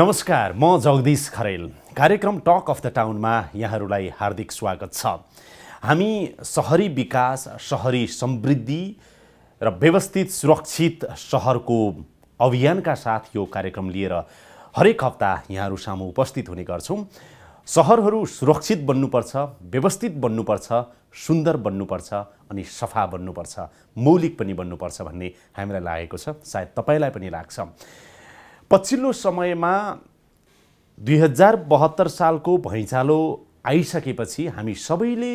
नमस्कार म जगदीश खरेल कार्यक्रम टक अफ द टाउनमा यहाँहरूलाई हार्दिक स्वागत छ हामी सहरी विकास सहरी समृद्धि र व्यवस्थित सुरक्षित सहरको अभियानका साथ यो कार्यक्रम लिएर हरेक हप्ता यहाँहरू सामु उपस्थित हुने गर्छौँ सहरहरू सुरक्षित बन्नुपर्छ व्यवस्थित बन्नुपर्छ सुन्दर बन्नुपर्छ अनि सफा बन्नुपर्छ मौलिक पनि बन्नुपर्छ भन्ने हामीलाई लागेको छ सायद तपाईँलाई पनि लाग्छ पछिल्लो समयमा दुई हजार बहत्तर सालको भैँचालो आइसकेपछि हामी सबैले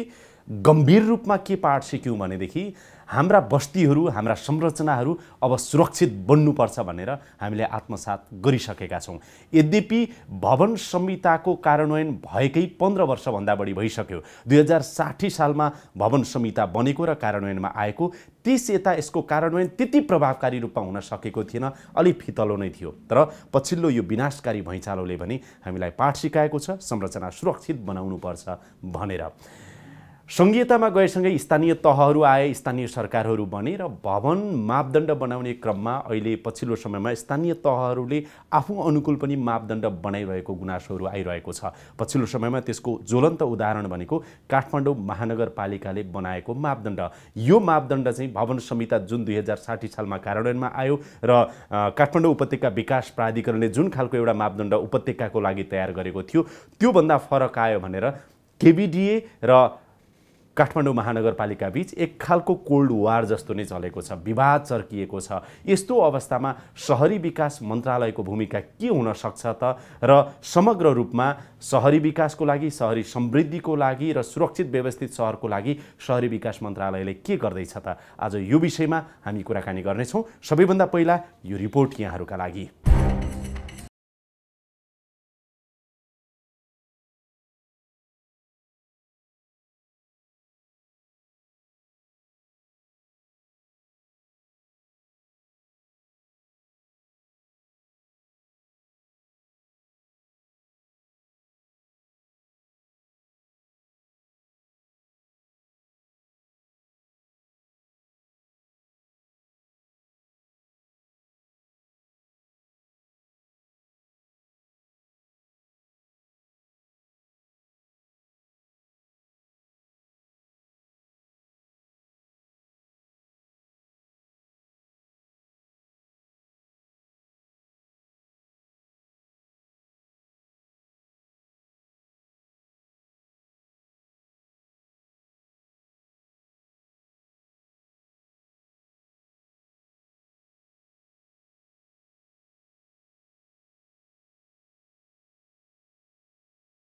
गम्भीर रूपमा के पाठ सिक्यौँ भनेदेखि हाम्रा बस्तीहरू हाम्रा संरचनाहरू अब सुरक्षित बन्नुपर्छ भनेर हामीले आत्मसात गरिसकेका छौँ यद्यपि भवन संहिताको कार्यान्वयन भएकै पन्ध्र वर्षभन्दा बढी भइसक्यो दुई हजार साठी सालमा भवन संहिता बनेको र कार्यान्वयनमा आएको त्यस यता यसको कार्यान्वयन त्यति प्रभावकारी रूपमा हुन सकेको थिएन अलि फितलो नै थियो तर पछिल्लो यो विनाशकारी भैँचालोले भने हामीलाई पाठ सिकाएको छ संरचना सुरक्षित बनाउनुपर्छ भनेर सङ्घीयतामा गएसँगै स्थानीय तहहरू आए स्थानीय सरकारहरू बने र भवन मापदण्ड बनाउने क्रममा अहिले पछिल्लो समयमा स्थानीय तहहरूले आफू अनुकूल पनि मापदण्ड बनाइरहेको गुनासोहरू आइरहेको छ पछिल्लो समयमा त्यसको ज्वलन्त उदाहरण भनेको काठमाडौँ महानगरपालिकाले बनाएको मापदण्ड यो मापदण्ड चाहिँ भवन संहिता जुन दुई हजार साठी सालमा कार्यान्वयनमा आयो र काठमाडौँ उपत्यका विकास प्राधिकरणले जुन खालको एउटा मापदण्ड उपत्यकाको लागि तयार गरेको थियो त्योभन्दा फरक आयो भनेर केबिडिए र काठमाडौँ महानगरपालिका बिच एक खालको कोल्ड वार जस्तो नै चलेको छ विवाद चर्किएको छ यस्तो अवस्थामा सहरी विकास मन्त्रालयको भूमिका के हुन सक्छ त र समग्र रूपमा सहरी विकासको लागि सहरी समृद्धिको लागि र सुरक्षित व्यवस्थित सहरको लागि सहरी विकास मन्त्रालयले के गर्दैछ त आज यो विषयमा हामी कुराकानी गर्नेछौँ सबैभन्दा पहिला यो रिपोर्ट यहाँहरूका लागि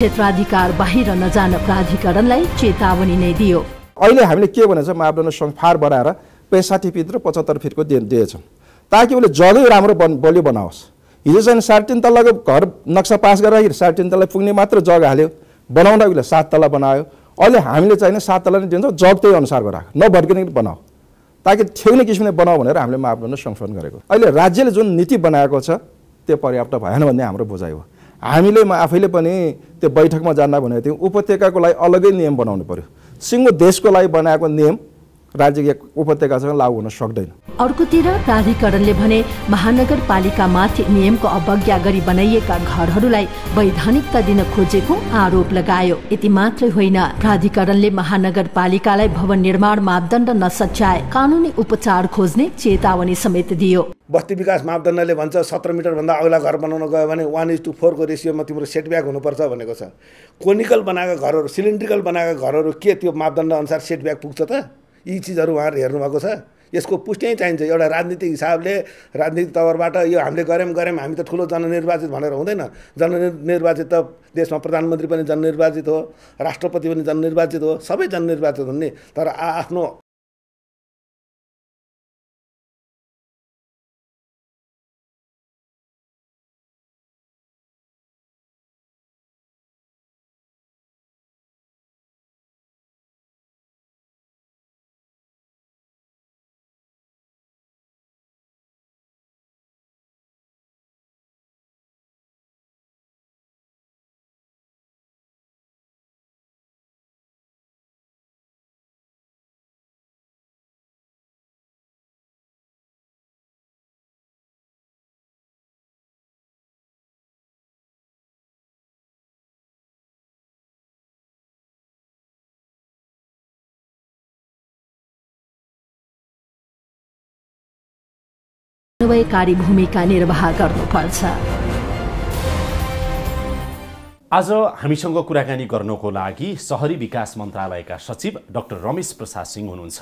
क्षेत्राधिकार बाहिर नजान प्राधिकरणलाई चेतावनी नै दियो अहिले हामीले के भनेछ मापदण्ड संफार बनाएर पैँसाठी फिट र पचहत्तर फिटको दे दिएछौँ ताकि उसले जगै राम्रो बन बलियो बनाओस् हिजो चाहिँ साढे तिन तल्लाको घर नक्सा पास गरेर साढे तिन तल्ला पुग्ने मात्र जग हाल्यो बनाउँदा उसले सात तल्ला बनायो अहिले हामीले चाहिने सात तल्ला नै दिन्छौँ जग त्यही अनुसार गराएको नभड्किने बनाऊ ताकि ठेक्ने किसिमले बनाऊ भनेर हामीले मापदण्ड संशोधन गरेको अहिले राज्यले जुन नीति बनाएको छ त्यो पर्याप्त भएन भन्ने हाम्रो बुझाइ हो हामीले म आफैले पनि त्यो बैठकमा जान्न भनेको थियौँ उपत्यकाको लागि अलगै नियम बनाउनु पऱ्यो सिङ्गो देशको लागि बनाएको नियम राज्य उपत्यकासँग लागू हुन सक्दैन अर्कोतिर प्राधिकरणले भने महानगरपालिकामाथि नियमको अवज्ञा गरी बनाइएका घरहरूलाई वैधानिकता दिन खोजेको आरोप लगायो यति मात्रै होइन प्राधिकरणले महानगरपालिकालाई भवन निर्माण मापदण्ड नसच्याए कानुनी उपचार खोज्ने चेतावनी समेत दियो बस्ती विकास मापदण्डले भन्छ सत्र मिटरभन्दा अग्ला घर बनाउन गयो भने वान इज टू फोरको रेसियोमा तिम्रो सेटब्याक हुनुपर्छ भनेको छ कोनिकल बनाएका घरहरू सिलिन्ड्रिकल बनाएका घरहरू के त्यो मापदण्ड अनुसार सेटब्याक पुग्छ त यी चिजहरू उहाँहरूले हेर्नुभएको छ यसको पुष्टि चाहिन्छ एउटा राजनीतिक हिसाबले राजनीतिक तवरबाट यो हामीले गऱ्यौँ गऱ्यौँ हामी त ठुलो जननिर्वाचित भनेर हुँदैन जननिर्वाचित त देशमा प्रधानमन्त्री पनि जननिर्वाचित हो राष्ट्रपति पनि जननिर्वाचित हो सबै जननिर्वाचित हुन् नि तर आ आफ्नो समन्वयकारी भूमिका निर्वाह गर्नुपर्छ आज हामीसँग कुराकानी गर्नको लागि सहरी विकास मन्त्रालयका सचिव डाक्टर रमेश प्रसाद सिंह हुनुहुन्छ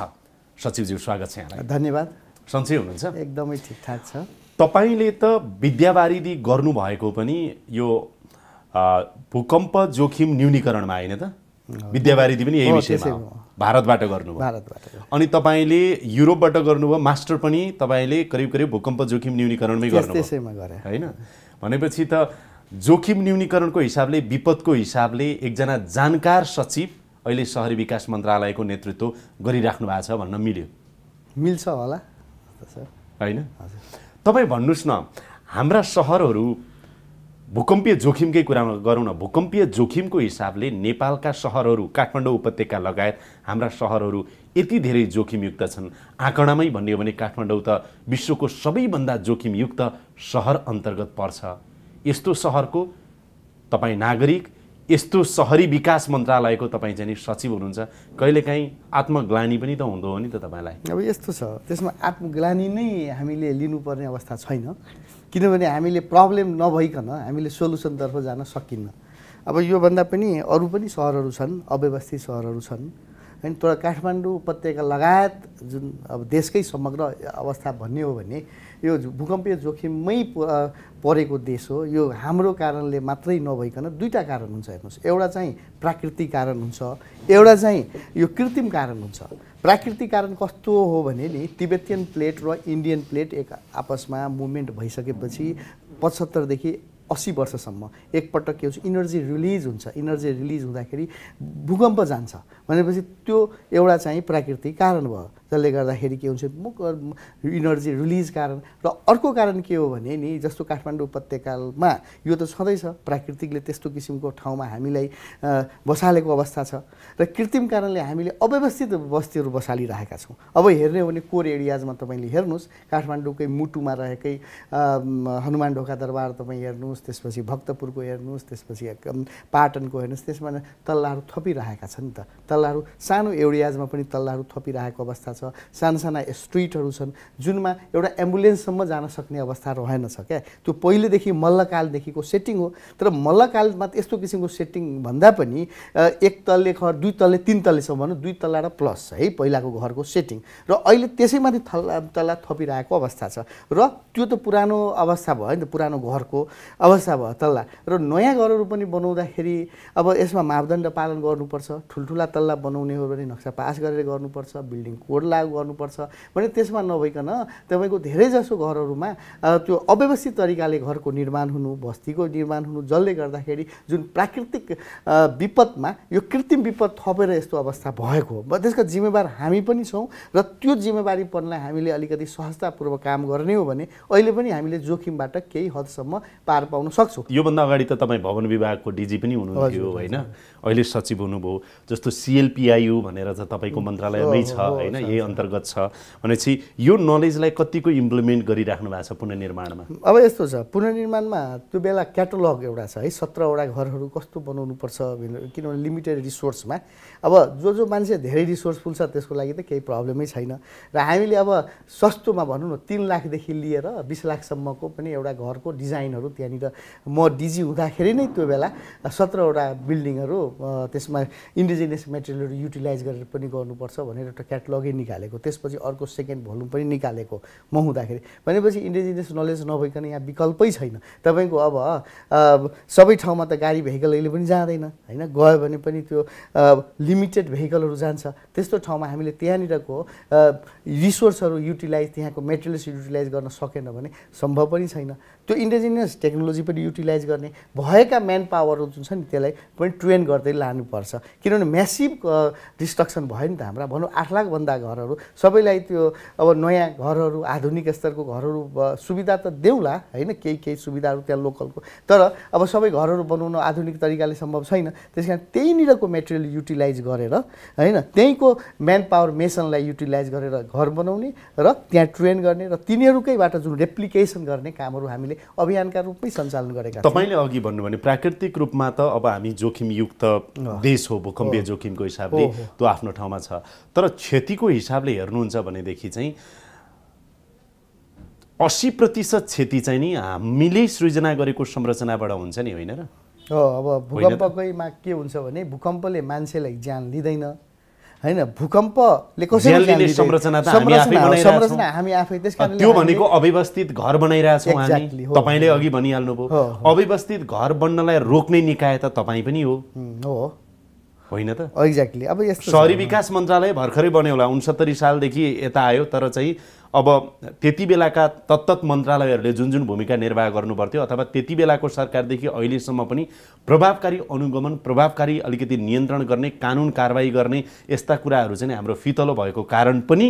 सचिवज्यू स्वागत छ यहाँलाई धन्यवाद सन्चै हुनुहुन्छ एकदमै ठिकठाक छ तपाईँले त विद्यावारिधि गर्नुभएको पनि यो भूकम्प जोखिम न्यूनीकरणमा होइन त विद्यावारिधि पनि यही विषयमा भारतबाट गर्नुभयो अनि तपाईँले युरोपबाट गर्नुभयो मास्टर पनि तपाईँले करिब करिब भूकम्प जोखिम न्यूनीकरणमै गर्नुभयो होइन भनेपछि त जोखिम न्यूनीकरणको हिसाबले विपदको हिसाबले एकजना जानकार सचिव अहिले सहरी विकास मन्त्रालयको नेतृत्व गरिराख्नु भएको छ भन्न मिल्यो मिल्छ होला होइन तपाईँ भन्नुहोस् न हाम्रा सहरहरू भूकम्पीय जोखिमकै कुरा गरौँ न भूकम्पीय जोखिमको हिसाबले नेपालका सहरहरू काठमाडौँ उपत्यका लगायत हाम्रा सहरहरू यति धेरै जोखिमयुक्त छन् आँकडामै भन्यो भने काठमाडौँ त विश्वको सबैभन्दा जोखिमयुक्त सहर अन्तर्गत पर्छ यस्तो सहरको तपाईँ नागरिक यस्तो सहरी विकास मन्त्रालयको तपाईँ चाहिँ सचिव हुनुहुन्छ कहिलेकाहीँ आत्मग्लानी पनि त हुँदो हो नि त तपाईँलाई अब यस्तो छ त्यसमा आत्मग्लानी नै हामीले लिनुपर्ने अवस्था छैन किनभने हामीले प्रब्लम नभइकन हामीले सोल्युसनतर्फ जान सकिन्न अब योभन्दा पनि अरू पनि सहरहरू छन् अव्यवस्थित सहरहरू छन् होइन तर काठमाडौँ उपत्यका लगायत जुन अब देशकै समग्र अवस्था भन्ने हो भने यो भूकम्पीय जोखिममै परेको देश हो यो हाम्रो कारणले मात्रै नभइकन दुईवटा कारण हुन्छ हेर्नुहोस् एउटा चाहिँ प्राकृतिक कारण हुन्छ एउटा चाहिँ यो कृत्रिम कारण हुन्छ प्राकृतिक कारण कस्तो हो भने नि तिबेतियन प्लेट र इन्डियन प्लेट एक आपसमा मुभमेन्ट भइसकेपछि पचहत्तरदेखि असी वर्षसम्म एकपटक के हुन्छ इनर्जी रिलिज हुन्छ इनर्जी रिलिज हुँदाखेरि भूकम्प जान्छ भनेपछि त्यो एउटा चाहिँ प्राकृतिक कारण भयो जसले गर्दाखेरि के हुन्छ मुख इनर्जी रिलिज कारण र अर्को कारण के हो भने नि जस्तो काठमाडौँ उपत्यकामा यो त छँदैछ प्राकृतिकले त्यस्तो किसिमको ठाउँमा हामीलाई बसालेको अवस्था छ र कृत्रिम कारणले हामीले अव्यवस्थित बस्तीहरू बसालिरहेका छौँ अब हेर्ने हो भने कोर एरियाजमा तपाईँले हेर्नुहोस् काठमाडौँकै मुटुमा रहेकै हनुमान ढोका दरबार तपाईँ हेर्नुहोस् हेर्नुहोस् त्यसपछि भक्तपुरको हेर्नुहोस् त्यसपछि पाटनको हेर्नुहोस् त्यसमा तल्लाहरू थपिरहेका छन् त तल्लाहरू सानो एरियाजमा पनि तल्लाहरू थपिरहेको अवस्था छ साना साना स्ट्रिटहरू छन् जुनमा एउटा एम्बुलेन्ससम्म जान सक्ने अवस्था रहेनछ क्या त्यो पहिलेदेखि मल्लकालदेखिको सेटिङ हो तर मल्लकालमा यस्तो किसिमको सेटिङ भन्दा पनि एक तल्ले घर दुई तल्ले तिन तल्लेसम्म भनौँ दुई तल्ला र प्लस है पहिलाको घरको सेटिङ र अहिले त्यसैमाथि थल्ला तल्ला थपिरहेको अवस्था छ र त्यो त पुरानो अवस्था भयो नि त पुरानो घरको अवस्था भयो तल्ला र नयाँ घरहरू पनि बनाउँदाखेरि अब यसमा मापदण्ड पालन गर्नुपर्छ ठुल्ठुला तल्ला बनाउने हो भने नक्सा पास गरेर गर्नुपर्छ बिल्डिङ कोड लागू गर्नुपर्छ भने त्यसमा नभइकन तपाईँको धेरैजसो घरहरूमा त्यो अव्यवस्थित तरिकाले घरको निर्माण हुनु बस्तीको निर्माण हुनु जसले गर्दाखेरि जुन प्राकृतिक विपदमा यो कृत्रिम विपद थपेर यस्तो अवस्था भएको हो त्यसको जिम्मेवार हामी पनि छौँ र त्यो जिम्मेवारी जिम्मेवारीपनलाई हामीले अलिकति सहजतापूर्वक काम गर्ने हो भने अहिले पनि हामीले जोखिमबाट केही हदसम्म पार पाउन सक्छौँ योभन्दा अगाडि त तपाईँ भवन विभागको डिजी पनि हुनुहुन्थ्यो होइन अहिले सचिव हुनुभयो जस्तो सिएलपिआइयु भनेर त तपाईँको मन्त्रालयमै छ होइन यही अन्तर्गत छ भनेपछि यो नलेजलाई कतिको इम्प्लिमेन्ट गरिराख्नु भएको छ पुननिर्माणमा अब यस्तो छ पुनर्निर्माणमा त्यो बेला क्याटलग एउटा छ है सत्रवटा घरहरू कस्तो बनाउनुपर्छ किनभने लिमिटेड रिसोर्समा अब जो जो मान्छे धेरै रिसोर्सफुल छ त्यसको लागि त केही प्रब्लमै छैन र हामीले अब सस्तोमा भनौँ न तिन लाखदेखि लिएर बिस लाखसम्मको पनि एउटा घरको डिजाइनहरू त्यहाँनिर म डिजी हुँदाखेरि नै त्यो बेला सत्रवटा बिल्डिङहरू त्यसमा इन्डिजिनियस मेटेरियलहरू युटिलाइज गरेर पनि गर्नुपर्छ भनेर एउटा क्याटलगै निकालेको त्यसपछि अर्को सेकेन्ड भोल्युम पनि निकालेको म हुँदाखेरि भनेपछि इन्डिजिनियस नलेज नभइकन यहाँ विकल्पै छैन तपाईँको अब सबै ठाउँमा त गाडी भेहिकल अहिले पनि जाँदैन होइन गयो भने पनि त्यो लिमिटेड भेहिकलहरू जान्छ त्यस्तो ठाउँमा हामीले त्यहाँनिरको रिसोर्सहरू युटिलाइज त्यहाँको मेटेरियल्स युटिलाइज गर्न सकेन भने सम्भव पनि छैन त्यो इन्डिजिनियस टेक्नोलोजी पनि युटिलाइज गर्ने भएका म्यान पावरहरू जुन छ नि त्यसलाई पनि ट्रेन गर्दै लानुपर्छ किनभने म्यासिभ डिस्ट्रक्सन भयो नि त हाम्रा भनौँ आठ लाखभन्दा घरहरू सबैलाई त्यो अब नयाँ घरहरू आधुनिक स्तरको घरहरू सुविधा त देउला होइन केही केही सुविधाहरू त्यहाँ लोकलको तर अब सबै घरहरू बनाउन आधुनिक तरिकाले सम्भव छैन त्यस कारण त्यहीँनिरको मेटेरियल युटिलाइज गरेर होइन त्यहीँको म्यान पावर मेसनलाई युटिलाइज गरेर घर बनाउने र त्यहाँ ट्रेन गर्ने र तिनीहरूकैबाट जुन रेप्लिकेसन गर्ने कामहरू हामीले हामीले अभियानका रूपमै सञ्चालन गरेका तपाईँले अघि भन्नु भने प्राकृतिक रूपमा त अब हामी जोखिमयुक्त देश हो भूकम्पीय जोखिमको हिसाबले त्यो आफ्नो ठाउँमा छ तर क्षतिको हिसाबले हेर्नुहुन्छ भनेदेखि चाहिँ असी प्रतिशत क्षति चाहिँ नि हामीले सृजना गरेको संरचनाबाट हुन्छ नि होइन र हो अब भूकम्पकैमा के हुन्छ भने भूकम्पले मान्छेलाई ज्यान लिँदैन होइन भूकम्पले कसरी संरचना संरचना हामी आफै त्यस कारण त्यो भनेको अव्यवस्थित घर बनाइरहेछौँ हामी तपाईँले अघि भनिहाल्नुभयो अव्यवस्थित घर बन्नलाई रोक्ने निकाय त तपाईँ पनि हो हो होइन त एक्ज्याक्टली अब यस्तो सहरी विकास मन्त्रालय भर्खरै बन्यो होला उन्सत्तरी सालदेखि यता आयो तर चाहिँ अब त्यति बेलाका तत्त मन्त्रालयहरूले जुन जुन भूमिका निर्वाह गर्नुपर्थ्यो अथवा त्यति बेलाको सरकारदेखि अहिलेसम्म पनि प्रभावकारी अनुगमन प्रभावकारी अलिकति नियन्त्रण गर्ने कानुन कारवाही गर्ने यस्ता कुराहरू चाहिँ हाम्रो फितलो भएको कारण पनि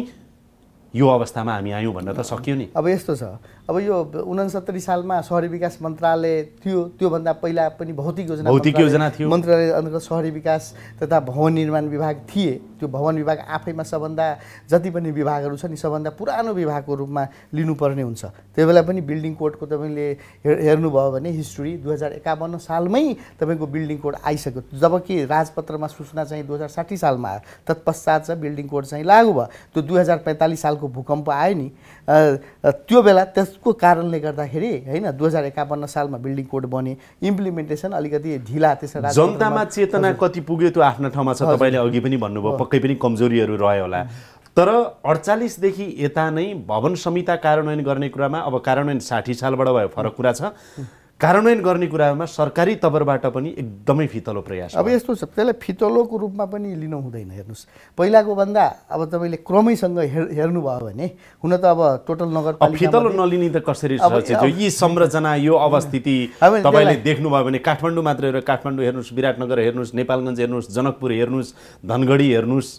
यो अवस्थामा हामी आयौँ भन्न त सकियो नि अब यस्तो छ अब यो उनसत्तरी सालमा सहरी विकास मन्त्रालय थियो त्योभन्दा पहिला पनि भौतिक योजना भौतिक योजना थियो मन्त्रालय अन्तर्गत सहरी विकास तथा भवन निर्माण विभाग थिए त्यो भवन विभाग आफैमा सबभन्दा जति पनि विभागहरू छन् नि सबभन्दा पुरानो विभागको रूपमा लिनुपर्ने हुन्छ त्यो बेला पनि बिल्डिङ कोडको तपाईँले हेर्नुभयो भने हिस्ट्री दुई हजार एकाउन्न सालमै तपाईँको बिल्डिङ कोड आइसक्यो जबकि राजपत्रमा सूचना चाहिँ दुई हजार साठी सालमा आयो तत्पश्चात चाहिँ बिल्डिङ कोड चाहिँ लागु भयो त्यो दुई हजार पैँतालिस सालको भूकम्प आयो नि त्यो बेला त्यसको कारणले गर्दाखेरि होइन दुई हजार एकाउन्न सालमा बिल्डिङ कोड बने इम्प्लिमेन्टेसन अलिकति ढिला त्यसमा जनतामा चेतना कति पुग्यो त्यो आफ्नो ठाउँमा छ तपाईँले अघि पनि भन्नुभयो पक्कै पनि कमजोरीहरू रह्यो होला तर अडचालिसदेखि यता नै भवन संहिता कार्यान्वयन गर्ने कुरामा अब कार्यान्वयन साठी सालबाट भयो फरक कुरा छ कार्यान्वयन गर्ने कुरामा सरकारी तबरबाट पनि एकदमै फितलो प्रयास अब यस्तो छ त्यसलाई फितलोको रूपमा पनि लिनु हुँदैन हेर्नुहोस् पहिलाको भन्दा अब तपाईँले क्रमैसँग हेर् हेर्नुभयो भने हुन त अब टोटल नगर फितलो नलिने त कसरी यी संरचना यो अवस्थिति तपाईँले देख्नुभयो भने काठमाडौँ मात्र हेरेर काठमाडौँ हेर्नुहोस् विराटनगर हेर्नुहोस् नेपालगञ्ज हेर्नुहोस् जनकपुर हेर्नुहोस् धनगढी हेर्नुहोस्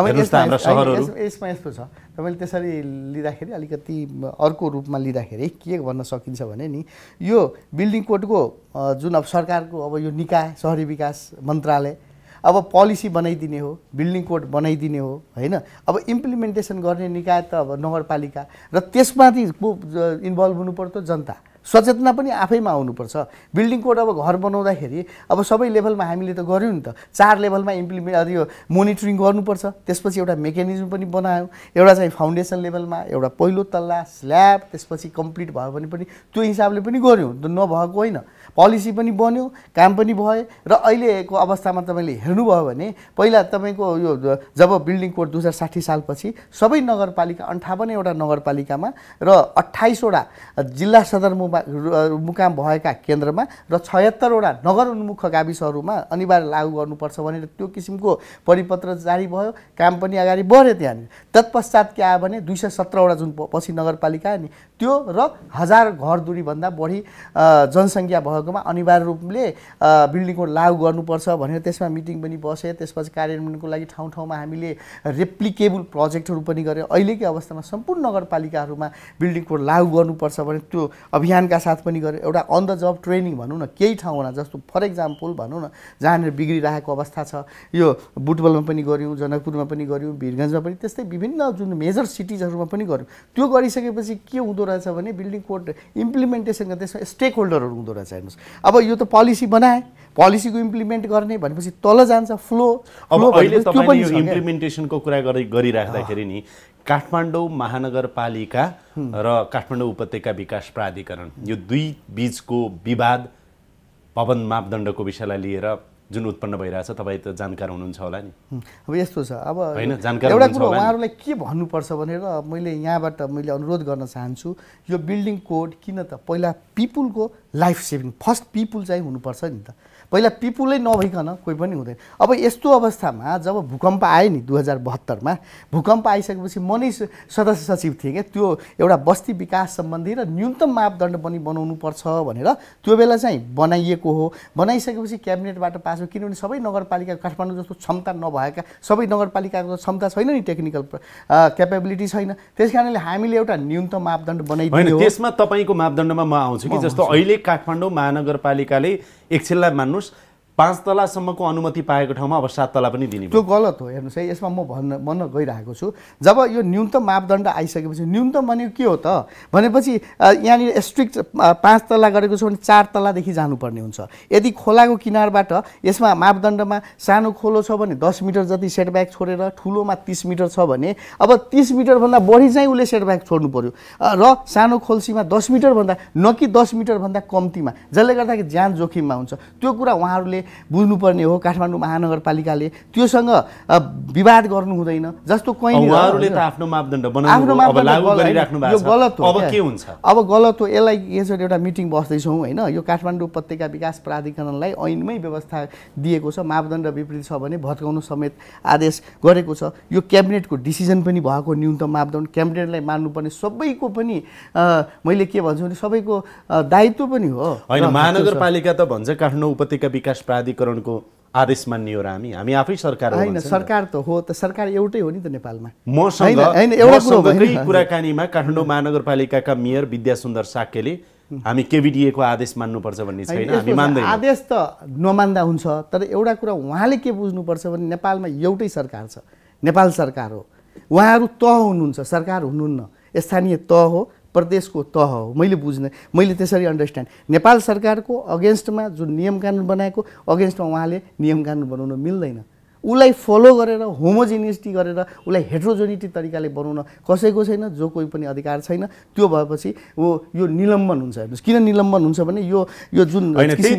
अब यसमा यस्तो छ तपाईँले त्यसरी लिँदाखेरि अलिकति अर्को रूपमा लिँदाखेरि के भन्न सकिन्छ भने नि यो बिल्डिङ कोडको जुन अब सरकारको अब यो निकाय सहरी विकास मन्त्रालय अब पोलिसी बनाइदिने हो बिल्डिङ कोड बनाइदिने हो होइन अब इम्प्लिमेन्टेसन गर्ने निकाय त अब नगरपालिका र त्यसमाथि को इन्भल्भ हुनु पर्थ्यो जनता सचेतना पनि आफैमा आउनुपर्छ बिल्डिङ कोड अब घर बनाउँदाखेरि अब सबै लेभलमा हामीले त गऱ्यौँ नि त चार लेभलमा इम्प्लिमेन्ट यो मोनिटरिङ गर्नुपर्छ त्यसपछि एउटा मेकानिजम पनि बनायौँ एउटा चाहिँ फाउन्डेसन लेभलमा एउटा पहिलो तल्ला स्ल्याब त्यसपछि कम्प्लिट भयो भने पनि त्यो हिसाबले पनि गऱ्यौँ नभएको होइन पोलिसी पनि बन्यो काम पनि भयो र अहिलेको अवस्थामा तपाईँले हेर्नुभयो भने पहिला तपाईँको यो जब बिल्डिङ कोड दुई हजार साठी सालपछि सबै नगरपालिका अन्ठाउन्नवटा नगरपालिकामा र अट्ठाइसवटा जिल्ला सदरमुमा मुकाम भएका केन्द्रमा र छयत्तरवटा नगर उन्मुख गाविसहरूमा अनिवार्य लागू गर्नुपर्छ भनेर त्यो किसिमको परिपत्र जारी भयो काम पनि अगाडि बढ्यो त्यहाँनिर तत्पश्चात के आयो भने दुई सय सत्रवटा जुन पछि नगरपालिका नि त्यो र हजार घर दुरीभन्दा बढी जनसङ्ख्या भएको तहमा अनिवार्य रूपले बिल्डिङ कोड लागू गर्नुपर्छ भनेर त्यसमा मिटिङ पनि बसेँ त्यसपछि कार्यान्वयनको लागि ठाउँ ठाउँमा हामीले रेप्लिकेबल प्रोजेक्टहरू पनि गऱ्यौँ अहिलेकै अवस्थामा सम्पूर्ण नगरपालिकाहरूमा बिल्डिङ कोड लागू गर्नुपर्छ भने त्यो अभियानका साथ पनि गऱ्यो एउटा अन द जब ट्रेनिङ भनौँ न केही ठाउँमा जस्तो फर एक्जाम्पल भनौँ न जहाँनिर बिग्रिरहेको अवस्था छ यो बुटबलमा पनि गऱ्यौँ जनकपुरमा पनि गऱ्यौँ भिरगन्जमा पनि त्यस्तै विभिन्न जुन मेजर सिटिजहरूमा पनि गऱ्यौँ त्यो गरिसकेपछि के हुँदो रहेछ भने बिल्डिङ कोड इम्प्लिमेन्टेसनका त्यसमा स्टेक होल्डरहरू हुँदो रहेछ हेर्नुहोस् गर्नुहोस् अब यो त पोलिसी बनाए पोलिसीको इम्प्लिमेन्ट गर्ने भनेपछि तल जान्छ फ्लो अब अहिले इम्प्लिमेन्टेसनको कुरा गरी गरिराख्दाखेरि नि काठमाडौँ महानगरपालिका र काठमाडौँ उपत्यका विकास प्राधिकरण यो दुई बिचको विवाद भवन मापदण्डको विषयलाई लिएर जुन उत्पन्न भइरहेछ तपाईँ त जानकार हुनुहुन्छ होला नि अब यस्तो छ अब एउटा कुरो उहाँहरूलाई के भन्नुपर्छ भनेर मैले यहाँबाट मैले अनुरोध गर्न चाहन्छु यो बिल्डिङ कोड किन त पहिला पिपुलको लाइफ सेभिङ फर्स्ट पिपुल चाहिँ हुनुपर्छ नि त पहिला पिपुलै नभइकन कोही पनि हुँदैन अब यस्तो अवस्थामा जब भूकम्प आयो नि दुई हजार बहत्तरमा भूकम्प आइसकेपछि म नै सदस्य सचिव थिएँ क्या त्यो एउटा बस्ती विकास सम्बन्धी र न्यूनतम मापदण्ड पनि बनाउनुपर्छ भनेर त्यो बेला चाहिँ बनाइएको हो बनाइसकेपछि क्याबिनेटबाट पास छ किनभने सबै नगरपालिका काठमाडौँ जस्तो क्षमता नभएका सबै नगरपालिकाको क्षमता छैन नि टेक्निकल क्यापेबिलिटी छैन त्यस कारणले हामीले एउटा न्यूनतम मापदण्ड बनाइदियो त्यसमा तपाईँको मापदण्डमा म आउँछु कि जस्तो अहिले काठमाडौँ महानगरपालिकाले एकछिनलाई मान्नुहोस् पाँच तलासम्मको अनुमति पाएको ठाउँमा अब सात तला पनि दिने त्यो गलत हो हेर्नुहोस् है यसमा म भन्न भन्न गइरहेको छु जब यो न्यूनतम मापदण्ड आइसकेपछि न्यूनतम भनेको के हो त भनेपछि यहाँनिर स्ट्रिक्ट पाँच तला गरेको छ भने चार तलादेखि जानुपर्ने हुन्छ यदि खोलाको किनारबाट यसमा मापदण्डमा सानो खोलो छ भने दस मिटर जति सेटब्याक छोडेर ठुलोमा तिस मिटर छ भने अब तिस मिटरभन्दा बढी चाहिँ उसले सेटब्याक छोड्नु पऱ्यो र सानो खोल्सीमा दस मिटरभन्दा न कि दस मिटरभन्दा कम्तीमा जसले गर्दाखेरि ज्यान जोखिममा हुन्छ त्यो कुरा उहाँहरूले बुझ्नुपर्ने हो काठमाडौँ महानगरपालिकाले त्योसँग विवाद गर्नु हुँदैन जस्तो कहीँ आफ्नो मापदण्ड यो गलत हो अब के हुन्छ अब गलत हो यसलाई यसरी एउटा मिटिङ बस्दैछौँ होइन यो काठमाडौँ उपत्यका विकास प्राधिकरणलाई ऐनमै व्यवस्था दिएको छ मापदण्ड विपरीत छ भने भत्काउनु समेत आदेश गरेको छ यो क्याबिनेटको डिसिजन पनि भएको न्यूनतम मापदण्ड क्याबिनेटलाई मान्नुपर्ने सबैको पनि मैले के भन्छु भने सबैको दायित्व पनि हो होइन महानगरपालिका त भन्छ काठमाडौँ उपत्यका विकास प्राधिकरणको आदेश मान्ने हो र हामी हामी आफै सरकार होइन सरकार त हो त सरकार एउटै हो नि त नेपालमा कुराकानीमा काठमाडौँ महानगरपालिकाका मेयर विद्यासुन्दर साक्यले हामी केबिडिएको आदेश मान्नुपर्छ भन्ने छैन हामी मान्दैन आदेश त नमान्दा हुन्छ तर एउटा कुरा उहाँले के बुझ्नुपर्छ भने नेपालमा एउटै सरकार छ नेपाल सरकार हो उहाँहरू तह हुनुहुन्छ सरकार हुनुहुन्न स्थानीय तह हो प्रदेशको तह हो मैले बुझ्ने मैले त्यसरी अन्डरस्ट्यान्ड नेपाल सरकारको अगेन्स्टमा जुन नियम कानुन बनाएको अगेन्स्टमा उहाँले नियम कानुन बनाउनु मिल्दैन उसलाई फलो गरेर होमोजेनिसिटी गरेर उसलाई हेट्रोजेनिटी तरिकाले बनाउन कसैको छैन जो कोही पनि अधिकार छैन त्यो भएपछि ऊ यो निलम्बन हुन्छ हेर्नुहोस् किन निलम्बन हुन्छ भने यो यो जुन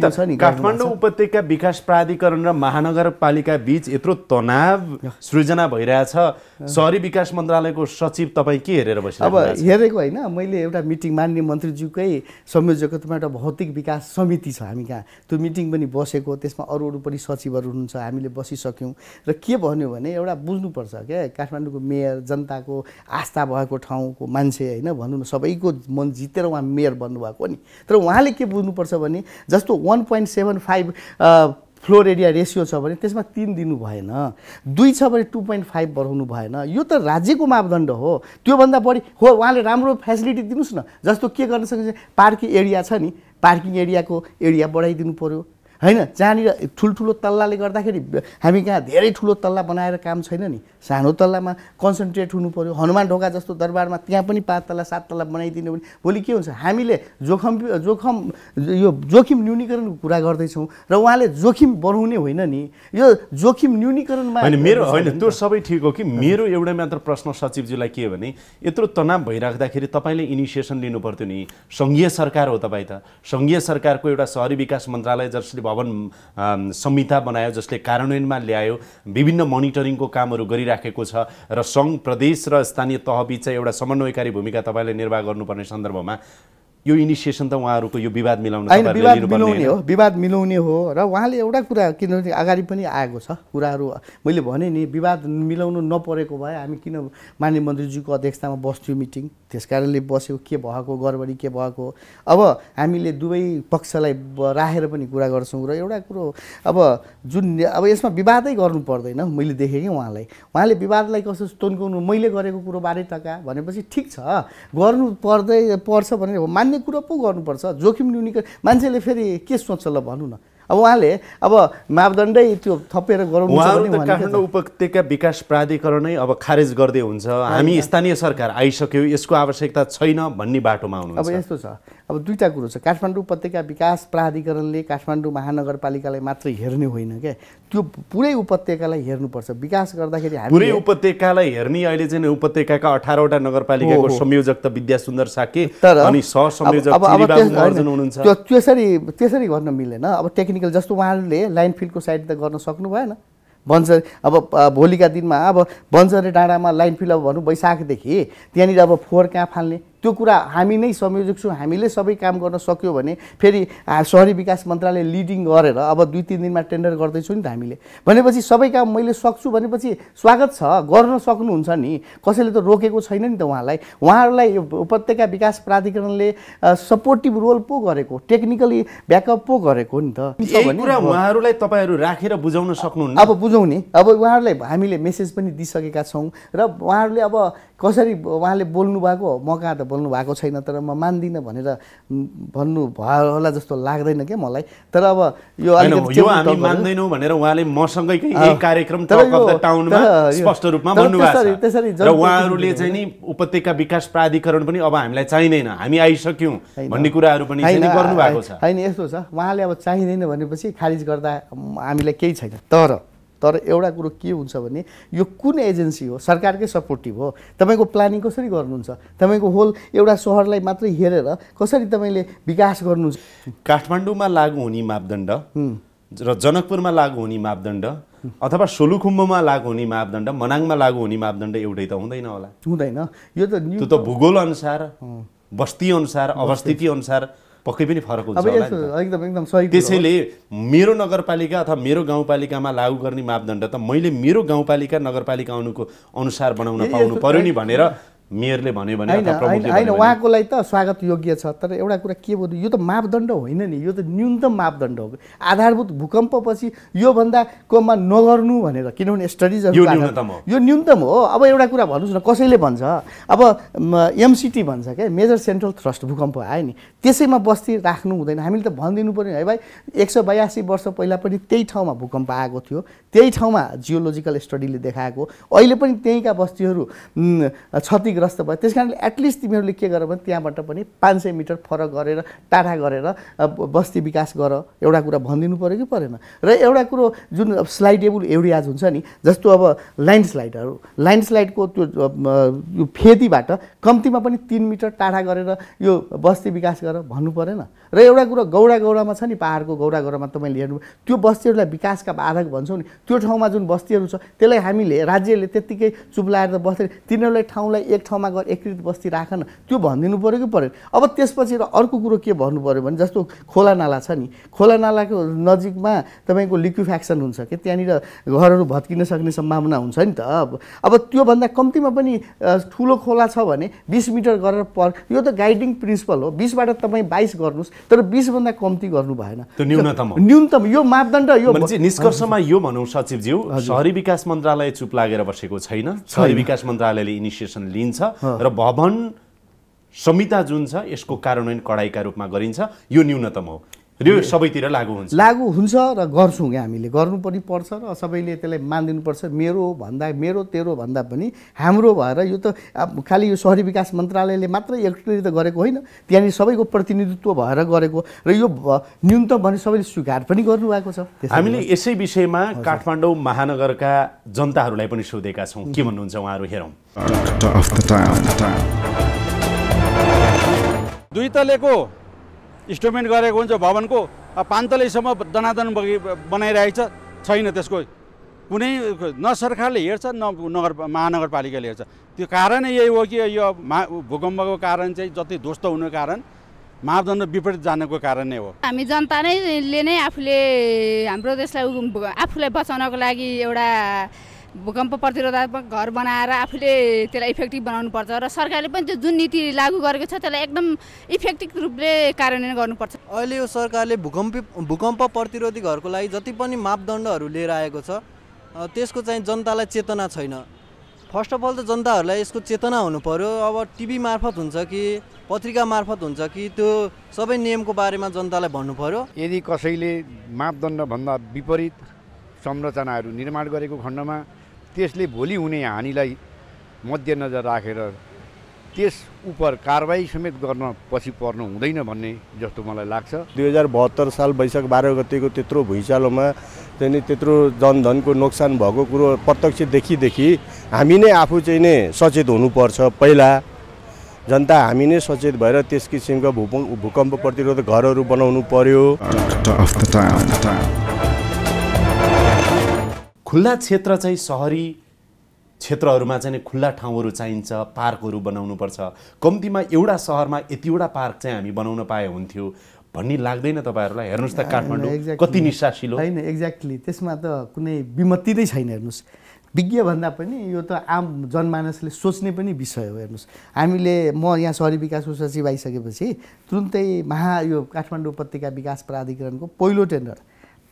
छ नि काठमाडौँ उपत्यका विकास प्राधिकरण र महानगरपालिका बिच यत्रो तनाव सृजना भइरहेछ सहरी विकास मन्त्रालयको सचिव तपाईँ के हेरेर बस्नु अब हेरेको होइन मैले एउटा मिटिङ मान्य मन्त्रीज्यूकै संयोजकत्वमा एउटा भौतिक विकास समिति छ हामी कहाँ त्यो मिटिङ पनि बसेको त्यसमा अरू अरू पनि सचिवहरू हुनुहुन्छ हामीले बसिसक्यौँ र के भन्यो भने एउटा बुझ्नुपर्छ क्या काठमाडौँको मेयर जनताको आस्था भएको ठाउँको मान्छे होइन भनौँ न सबैको मन जितेर उहाँ मेयर बन्नुभएको नि तर उहाँले के बुझ्नुपर्छ भने जस्तो one point seven five floor area ratio छ भने त्यसमा तिन दिनु भएन दुई छ भने टु पोइन्ट फाइभ बढाउनु भएन यो त राज्यको मापदण्ड हो त्योभन्दा बढी हो उहाँले राम्रो फेसिलिटी दिनुहोस् न जस्तो के गर्न सकिन्छ पार्किङ एरिया छ नि पार्किङ एरियाको एरिया बढाइदिनु पऱ्यो होइन जहाँनिर ठुल्ठुलो तल्लाले गर्दाखेरि हामी कहाँ धेरै ठुलो तल्ला बनाएर काम छैन नि सानो तल्लामा कन्सन्ट्रेट हुनु पऱ्यो हनुमान ढोका जस्तो दरबारमा त्यहाँ पनि पाँच तल्ला सात तल्ला बनाइदिनु भने भोलि के हुन्छ हामीले जोखम जोखम यो जोखिम न्यूनीकरणको कुरा गर्दैछौँ र उहाँले जोखिम बढाउने होइन नि यो जोखिम न्यूनीकरणमा होइन मेरो होइन त्यो सबै ठिक हो कि मेरो एउटा मात्र प्रश्न सचिवजीलाई के भने यत्रो तनाव भइराख्दाखेरि तपाईँले इनिसिएसन लिनु पर्थ्यो नि सङ्घीय सरकार हो तपाईँ त सङ्घीय सरकारको एउटा सहरी विकास मन्त्रालय जसले भवन संहिता बनायो जसले कार्यान्वयनमा ल्यायो विभिन्न मोनिटरिङको कामहरू गरिराखेको छ र सङ्घ प्रदेश र स्थानीय तहबिच चाहिँ एउटा समन्वयकारी भूमिका तपाईँले निर्वाह गर्नुपर्ने सन्दर्भमा यो इनिसिएसन त उहाँहरूको यो विवाद मिलाउन होइन विवाद मिलाउने हो विवाद मिलाउने हो र उहाँले एउटा कुरा किनभने अगाडि पनि आएको छ कुराहरू मैले भनेँ नि विवाद मिलाउनु नपरेको भए हामी किन मान्य मन्त्रीज्यूको अध्यक्षतामा बस्थ्यौँ मिटिङ त्यस कारणले बस्यो के भएको गडबडी के भएको अब हामीले दुवै पक्षलाई राखेर पनि कुरा गर्छौँ र एउटा कुरो अब जुन अब यसमा विवादै गर्नु पर्दैन मैले देखेँ कि उहाँलाई उहाँले विवादलाई कसो तन्काउनु मैले गरेको कुरो बारे टका भनेपछि ठिक छ गर्नु पर्दै पर्छ भनेर मान्य खाने कुरो पो गर्नुपर्छ जोखिम न्यूनीकरण मान्छेले फेरि के सोच्छ ल भनौँ न अब उहाँले अब मापदण्डै त्यो थपेर गराउनु काठमाडौँ उपत्यका विकास प्राधिकरणै अब खारेज गर्दै हुन्छ हामी स्थानीय सरकार आइसक्यो यसको आवश्यकता छैन भन्ने बाटोमा आउनु अब यस्तो छ अब दुईवटा कुरो छ काठमाडौँ उपत्यका विकास प्राधिकरणले काठमाडौँ महानगरपालिकालाई मात्र हेर्ने होइन क्या त्यो पुरै उपत्यकालाई हेर्नुपर्छ विकास गर्दाखेरि पुरै उपत्यकालाई हेर्ने अहिले चाहिँ उपत्यकाका अठारवटा नगरपालिकाको संयोजक त विद्या सुन्दर साके तर अनि त्यो त्यसरी त्यसरी गर्न मिलेन अब टेक्निकल जस्तो उहाँहरूले लाइन साइड त गर्न सक्नु भएन बन्सर अब भोलिका दिनमा अब बन्सरे डाँडामा लाइन अब भनौँ वैशाखदेखि त्यहाँनिर अब फोहोर कहाँ फाल्ने त्यो कुरा हामी नै संयोजक छौँ हामीले सबै काम गर्न सक्यो भने फेरि सहरी विकास मन्त्रालय लिडिङ गरेर अब दुई तिन दिनमा टेन्डर गर्दैछौँ नि त हामीले भनेपछि सबै काम मैले सक्छु भनेपछि स्वागत छ गर्न सक्नुहुन्छ नि कसैले त रोकेको छैन नि त उहाँलाई उहाँहरूलाई उपत्यका विकास प्राधिकरणले सपोर्टिभ रोल पो गरेको टेक्निकली ब्याकअप पो गरेको नि त उहाँहरूलाई तपाईँहरू राखेर बुझाउन सक्नुहुन्न अब बुझाउने अब उहाँहरूलाई हामीले मेसेज पनि दिइसकेका छौँ र उहाँहरूले अब कसरी उहाँले बोल्नु भएको मौका त बोल्नु भएको छैन तर म मान्दिनँ भनेर भन्नु भयो होला जस्तो लाग्दैन क्या मलाई तर अब यो मान्दैनौँ भनेर उहाँले मसँगै कार्यक्रम स्पष्ट रूपमा उहाँहरूले चाहिँ नि उपत्यका विकास प्राधिकरण पनि अब हामीलाई चाहिँदैन हामी आइसक्यौँ भन्ने कुराहरू पनि गर्नु भएको छ होइन यस्तो छ उहाँले अब चाहिँदैन भनेपछि खारिज गर्दा हामीलाई केही छैन तर तर एउटा कुरो के हुन्छ भने यो कुन एजेन्सी हो सरकारकै सपोर्टिभ हो तपाईँको प्लानिङ कसरी गर्नुहुन्छ तपाईँको होल एउटा सहरलाई मात्रै हेरेर कसरी तपाईँले विकास गर्नुहुन्छ काठमाडौँमा लागु हुने मापदण्ड र जनकपुरमा लागु हुने मापदण्ड अथवा सोलुखुम्बुमा लागु हुने मापदण्ड मनाङमा लागु हुने मापदण्ड एउटै त हुँदैन होला हुँदैन यो त त्यो त भूगोल अनुसार बस्ती अनुसार अवस्थिति अनुसार पक्कै पनि फरक हुन्छ एकदम एकदम सही त्यसैले मेरो नगरपालिका अथवा मेरो गाउँपालिकामा लागू गर्ने मापदण्ड त मैले मेरो गाउँपालिका नगरपालिका अनुको अनुसार बनाउन पाउनु पऱ्यो नि भनेर मेयरले भन्यो भने होइन उहाँको लागि त स्वागत योग्य छ तर एउटा कुरा के भन्नु यो त मापदण्ड होइन नि यो त न्यूनतम मापदण्ड हो आधारभूत भूकम्पपछि योभन्दा कममा नगर्नु भनेर किनभने स्टडिजहरू यो न्यूनतम हो अब एउटा कुरा भन्नुहोस् न कसैले भन्छ अब एमसिटी भन्छ क्या मेजर सेन्ट्रल थ्रस्ट भूकम्प आयो नि त्यसैमा बस्ती राख्नु हुँदैन हामीले त भनिदिनु पऱ्यो है भाइ एक सय बयासी वर्ष पहिला पनि त्यही ठाउँमा भूकम्प आएको थियो त्यही ठाउँमा जियोलोजिकल स्टडीले देखाएको अहिले पनि त्यहीँका बस्तीहरू क्षति ग्रस्त भयो त्यस कारणले एटलिस्ट तिमीहरूले के गर भने त्यहाँबाट पनि पाँच सय मिटर फरक गरेर टाढा गरेर बस्ती विकास गर एउटा कुरा भनिदिनु पऱ्यो कि परेन र एउटा कुरो जुन स्लाइडेबल एरियाज हुन्छ नि जस्तो अब ल्यान्ड ल्यान्ड स्लाइडको त्यो फेदीबाट कम्तीमा पनि तिन मिटर टाढा गरेर यो बस्ती विकास गर भन्नु परेन र एउटा कुरो गौडा गौडामा छ नि पाहाडको गौडा गौडामा तपाईँले हेर्नु त्यो बस्तीहरूलाई विकासका बाधक भन्छौँ नि त्यो ठाउँमा जुन बस्तीहरू छ त्यसलाई हामीले राज्यले त्यत्तिकै चुप्लाएर त बस्दैन तिनीहरूलाई ठाउँलाई एक ठाउँमा गएर एकीकृत बस्ती राखन त्यो भनिदिनु पऱ्यो कि पऱ्यो अब त्यसपछि र अर्को कुरो के भन्नु पऱ्यो भने जस्तो खोला नाला छ नि खोला नालाको नजिकमा तपाईँको लिक्विफ्याक्सन हुन्छ कि त्यहाँनिर घरहरू भत्किन सक्ने सम्भावना हुन्छ नि त अब अब त्योभन्दा कम्तीमा पनि ठुलो खोला छ भने बिस मिटर गरेर पर यो त गाइडिङ प्रिन्सिपल हो बिसबाट तपाईँ बाइस गर्नुहोस् तर बिसभन्दा कम्ती गर्नु भएन न्यूनतम न्यूनतम यो मापदण्ड यो निष्कर्षमा यो भनौँ सचिवज्यू सहरी विकास मन्त्रालय चुप लागेर बसेको छैन सहरी विकास मन्त्रालयले इनिसिएसन लिन्छ गरिन्छ र भवन संहिता जुन छ यसको कार्यान्वयन कडाइका रूपमा गरिन्छ यो न्यूनतम हो यो सबैतिर लागु हुन्छ लागु हुन्छ र गर्छौँ क्या हामीले गर्नु पनि पर्छ र सबैले त्यसलाई मानिदिनुपर्छ मेरो भन्दा मेरो तेरो भन्दा पनि हाम्रो भएर यो त खालि यो सहरी विकास मन्त्रालयले मात्र त गरेको होइन त्यहाँनिर सबैको प्रतिनिधित्व भएर गरेको र यो न्यूनतम भने सबैले स्वीकार पनि गर्नुभएको छ हामीले यसै विषयमा काठमाडौँ महानगरका जनताहरूलाई पनि सोधेका छौँ के भन्नुहुन्छ उहाँहरू हेरौँ दुई तलेको इन्स्टलमेन्ट गरेको हुन्छ भवनको पान्तलैसम्म दनादन बगि बनाइरहेको छैन त्यसको कुनै न सरकारले हेर्छ न नगर महानगरपालिकाले हेर्छ त्यो कारण यही हो कि यो मा भूकम्पको कारण चाहिँ जति ध्वस्त हुने कारण मापदण्ड विपरीत जानुको कारण नै हो हामी जनता नैले नै आफूले हाम्रो देशलाई आफूलाई बचाउनको लागि एउटा भूकम्प प्रतिरोधात्मक घर बनाएर आफूले त्यसलाई इफेक्टिभ बनाउनु पर्छ र सरकारले पनि त्यो जुन नीति लागू गरेको छ त्यसलाई एकदम इफेक्टिभ रूपले कार्यान्वयन गर्नुपर्छ अहिले यो सरकारले भूकम्प भूकम्प प्रतिरोधी घरको लागि जति पनि मापदण्डहरू लिएर आएको छ त्यसको चाहिँ जनतालाई चेतना छैन फर्स्ट अफ अल त जनताहरूलाई यसको चेतना हुनु पऱ्यो अब टिभी मार्फत हुन्छ कि पत्रिका मार्फत हुन्छ कि त्यो सबै नियमको बारेमा जनतालाई भन्नु पऱ्यो यदि कसैले मापदण्डभन्दा विपरीत संरचनाहरू निर्माण गरेको खण्डमा त्यसले भोलि हुने हानिलाई मध्यनजर राखेर त्यस उप कारवाही समेत गर्न पछि पर्नु हुँदैन भन्ने जस्तो मलाई लाग्छ दुई हजार बहत्तर साल वैशाख बाह्र गतिको त्यत्रो भुइँचालोमा चाहिँ त्यत्रो जनधनको नोक्सान भएको कुरो देखिदेखि हामी नै आफू चाहिँ नै सचेत हुनुपर्छ पहिला जनता हामी नै सचेत भएर त्यस किसिमका भूकम्प भूकम्प प्रतिरोध घरहरू बनाउनु पर्यो खुल्ला क्षेत्र चाहिँ सहरी क्षेत्रहरूमा चाहिँ खुल्ला ठाउँहरू चाहिन्छ पार्कहरू बनाउनुपर्छ कम्तीमा एउटा सहरमा यतिवटा पार्क चाहिँ हामी बनाउन पाए हुन्थ्यो भन्ने लाग्दैन तपाईँहरूलाई हेर्नुहोस् त काठमाडौँ कति निसासिलो होइन एक्ज्याक्टली त्यसमा त कुनै विमति नै छैन हेर्नुहोस् विज्ञ भन्दा पनि यो त आम जनमानसले सोच्ने पनि विषय हो हेर्नुहोस् हामीले म यहाँ सहरी विकासको सचिव आइसकेपछि तुरुन्तै महा यो काठमाडौँ उपत्यका विकास प्राधिकरणको पहिलो टेन्डर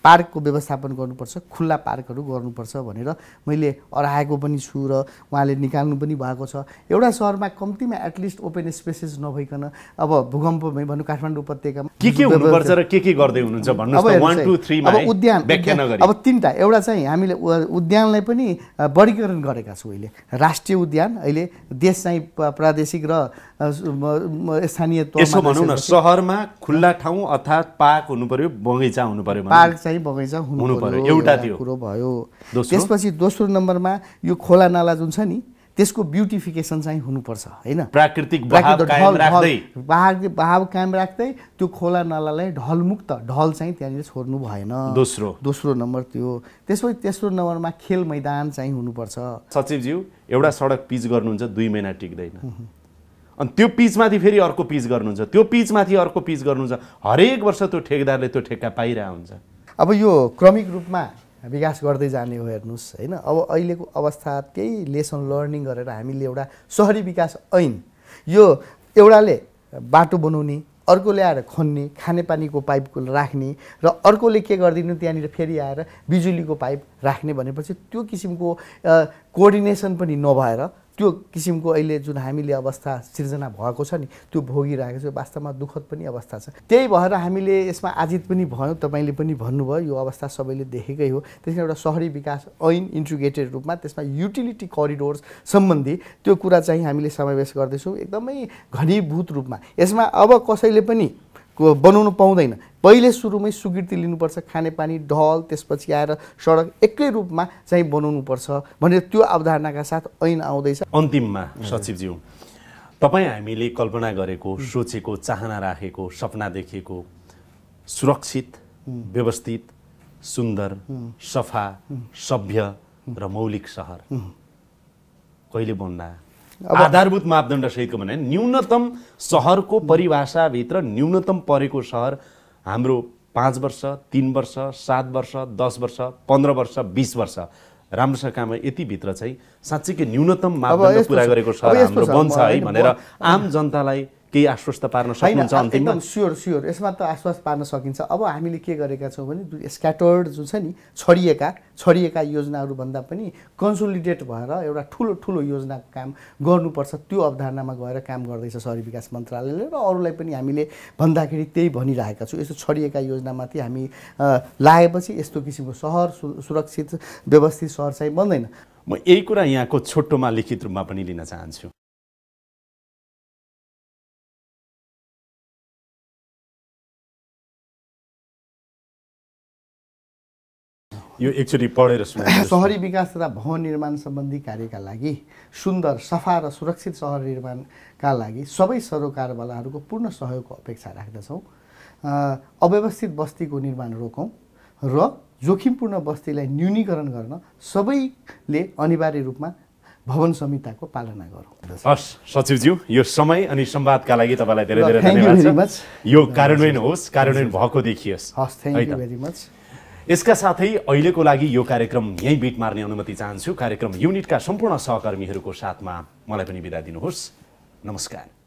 पार्कको व्यवस्थापन गर्नुपर्छ खुल्ला पार्कहरू गर्नुपर्छ भनेर मैले अराएको पनि छु र उहाँले निकाल्नु पनि भएको छ एउटा सहरमा कम्तीमा एटलिस्ट ओपन स्पेसेस नभइकन अब भूकम्पमै भनौँ काठमाडौँ उपत्यकामा के के हुनुपर्छ र के के गर्दै हुनुहुन्छ अब उद्यान अब तिनवटा एउटा चाहिँ हामीले उद्यानलाई पनि वर्गीकरण गरेका छौँ अहिले राष्ट्रिय उद्यान अहिले देश चाहिँ प्रादेशिक र स्थानीय यसो भनौँ न सहरमा खुल्ला ठाउँ अर्थात् पार्क हुनु पर्यो बगैँचा हुनु पर्यो पार्क चाहिँ बगैँचा हुनु पर्यो एउटा कुरो भयो त्यसपछि दोस्रो नम्बरमा यो खोला नाला जुन छ नि त्यसको ब्युटिफिकेसन चाहिँ हुनुपर्छ होइन प्राकृतिक बहाव बहाव कायम राख्दै त्यो खोला नालालाई ढलमुक्त ढल चाहिँ त्यहाँनिर छोड्नु भएन दोस्रो दोस्रो नम्बर त्यो त्यसपछि तेस्रो नम्बरमा खेल मैदान चाहिँ हुनुपर्छ सचिवज्यू एउटा सडक पिच गर्नुहुन्छ दुई महिना टिक्दैन अनि त्यो पिचमाथि फेरि अर्को पिच गर्नुहुन्छ त्यो पिचमाथि अर्को पिच गर्नुहुन्छ हरेक वर्ष त्यो ठेकदारले त्यो ठेक्का पाइरहेको हुन्छ अब यो क्रमिक रूपमा विकास गर्दै जाने हो हेर्नुहोस् होइन अब अहिलेको अवस्था त्यही लेसन लर्निङ गरेर हामीले एउटा सहरी विकास ऐन यो एउटाले बाटो बनाउने अर्कोले आएर खन्ने खानेपानीको पाइपको राख्ने र अर्कोले के गरिदिनु त्यहाँनिर फेरि आएर बिजुलीको पाइप राख्ने भनेपछि त्यो किसिमको कोअर्डिनेसन पनि नभएर त्यो किसिमको अहिले जुन हामीले अवस्था सिर्जना भएको छ नि त्यो भोगिरहेको छ वास्तवमा दुःखद पनि अवस्था छ त्यही भएर हामीले यसमा आजित पनि भयौँ तपाईँले पनि भन्नुभयो यो अवस्था सबैले देखेकै हो त्यसमा एउटा सहरी विकास ऐन इन्ट्रिग्रेटेड रूपमा त्यसमा युटिलिटी करिडोर्स सम्बन्धी त्यो कुरा चाहिँ हामीले समावेश गर्दैछौँ एकदमै घनीभूत रूपमा यसमा अब कसैले पनि बनाउनु पाउँदैन पहिले सुरुमै स्वीकृति लिनुपर्छ खानेपानी ढल त्यसपछि आएर सडक एकै रूपमा चाहिँ बनाउनुपर्छ भनेर त्यो अवधारणाका साथ ऐन आउँदैछ अन्तिममा सचिवज्यू तपाईँ हामीले कल्पना गरेको सोचेको चाहना राखेको सपना देखेको सुरक्षित व्यवस्थित सुन्दर सफा सभ्य र मौलिक सहर कहिले बन्दा आधारभूत मापदण्डसहितको भने न्यूनतम सहरको परिभाषाभित्र न्यूनतम परेको सहर हाम्रो पाँच वर्ष तिन वर्ष सात वर्ष दस वर्ष पन्ध्र वर्ष बिस वर्ष राम्रोसँग काम यतिभित्र चाहिँ साँच्चीकै न्यूनतम मापदण्ड पुरा गरेको छ हाम्रो बन्छ है भनेर आम जनतालाई केही आश्वस्त पार्न सकिन्छ एकदम स्योर स्योर यसमा त आश्वास पार्न सकिन्छ अब हामीले के गरेका छौँ भने स्क्याटर्ड जुन छ नि छरिएका छरिएका योजनाहरूभन्दा पनि कन्सोलिडेट भएर एउटा ठुलो ठुलो योजना काम गर्नुपर्छ त्यो अवधारणामा गएर काम गर्दैछ सहरी विकास मन्त्रालयले र अरूलाई पनि हामीले भन्दाखेरि त्यही भनिरहेका छौँ यस्तो छरिएका योजनामाथि हामी लागेपछि यस्तो किसिमको सहर सुरक्षित व्यवस्थित सहर चाहिँ बन्दैन म यही कुरा यहाँको छोटोमा लिखित रूपमा पनि लिन चाहन्छु यो एकचोटि पढेर सहरी विकास तथा भवन निर्माण सम्बन्धी कार्यका लागि सुन्दर सफा र सुरक्षित सहर निर्माणका लागि सबै सरोकारवालाहरूको पूर्ण सहयोगको अपेक्षा राख्दछौँ अव्यवस्थित बस्तीको निर्माण रोकौँ र जोखिमपूर्ण बस्तीलाई न्यूनीकरण गर्न सबैले अनिवार्य रूपमा भवन संहिताको पालना गरौँ हस् सचिवज्यू यो समय अनि संवादका लागि तपाईँलाई धेरै धेरै धन्यवाद यो कार्यान्वयन होस् कार्यान्वयन भएको देखियोस् हस् थ्याङ्क यू भेरी मच यसका साथै अहिलेको लागि यो कार्यक्रम यहीँ बिट मार्ने अनुमति चाहन्छु कार्यक्रम युनिटका सम्पूर्ण सहकर्मीहरूको साथमा मलाई पनि बिदा दिनुहोस् नमस्कार